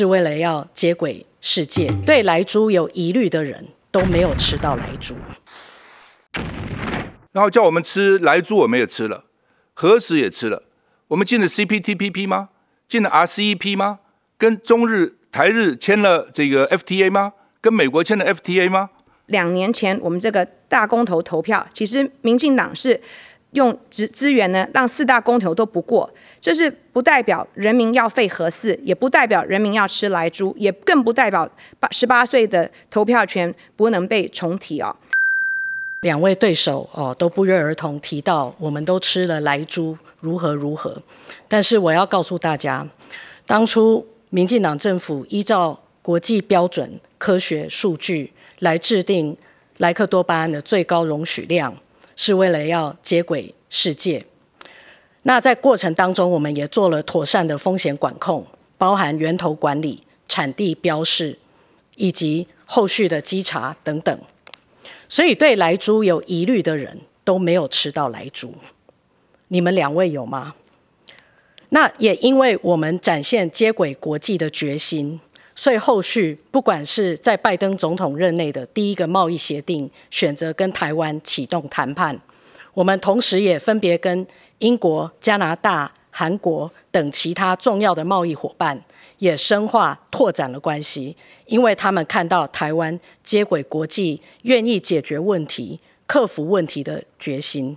是为了要接轨世界，对来猪有疑虑的人都没有吃到来猪，然后叫我们吃来猪，我们也吃了，何时也吃了？我们进了 CPTPP 吗？进了 RCEP 吗？跟中日台日签了这个 FTA 吗？跟美国签了 FTA 吗？两年前我们这个大公投投票，其实民进党是。用资资源呢，让四大公投都不过，这是不代表人民要废核四，也不代表人民要吃来猪，也更不代表八十八岁的投票权不能被重提哦。两位对手哦都不约而同提到，我们都吃了来猪，如何如何？但是我要告诉大家，当初民进党政府依照国际标准科学数据来制定莱克多巴胺的最高容许量。是为了要接轨世界，那在过程当中，我们也做了妥善的风险管控，包含源头管理、产地标示以及后续的稽查等等。所以，对莱猪有疑虑的人都没有吃到来猪。你们两位有吗？那也因为我们展现接轨国际的决心。所以后续，不管是在拜登总统任内的第一个贸易协定，选择跟台湾启动谈判，我们同时也分别跟英国、加拿大、韩国等其他重要的贸易伙伴，也深化拓展了关系，因为他们看到台湾接轨国际、愿意解决问题、克服问题的决心。